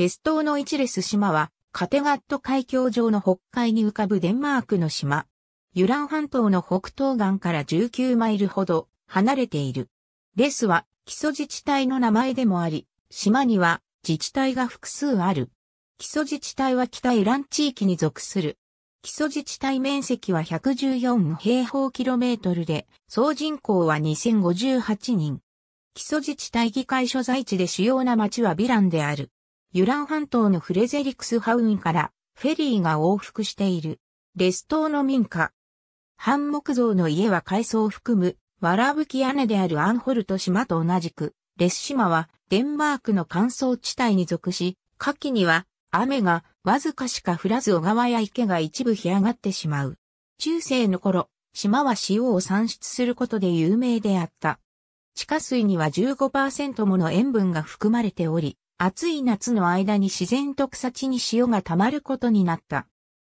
レス島の一レス島は、カテガット海峡上の北海に浮かぶデンマークの島。ユラン半島の北東岸から19マイルほど離れている。レスは基礎自治体の名前でもあり、島には自治体が複数ある。基礎自治体は北イラン地域に属する。基礎自治体面積は114平方キロメートルで、総人口は2058人。基礎自治体議会所在地で主要な町はビランである。ユラン半島のフレゼリクスハウンからフェリーが往復している。レス島の民家。半木造の家は海藻を含む、わらぶき屋根であるアンホルト島と同じく、レス島はデンマークの乾燥地帯に属し、夏季には雨がわずかしか降らず小川や池が一部干上がってしまう。中世の頃、島は塩を産出することで有名であった。地下水には15%もの塩分が含まれており、暑い夏の間に自然と草地に塩が溜まることになった。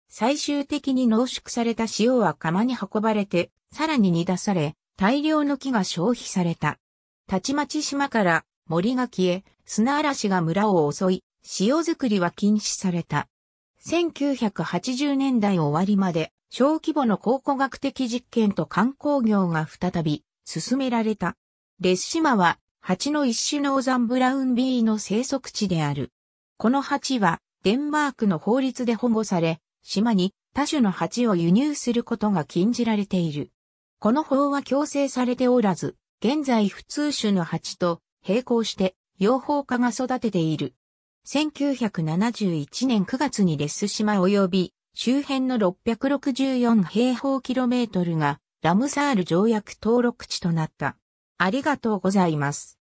最終的に濃縮された塩は釜に運ばれて、さらに煮出され、大量の木が消費された。たちまち島から森が消え、砂嵐が村を襲い、塩作りは禁止された。1980年代終わりまで、小規模の考古学的実験と観光業が再び進められた。列島は蜂の一種のオザンブラウンビーの生息地である。この蜂は、デンマークの法律で保護され、島に他種の蜂を輸入することが禁じられている。この法は強制されておらず、現在普通種の蜂と並行して養蜂家が育てている。1971年9月にレス島及び周辺の664平方キロメートルがラムサール条約登録地となった。ありがとうございます。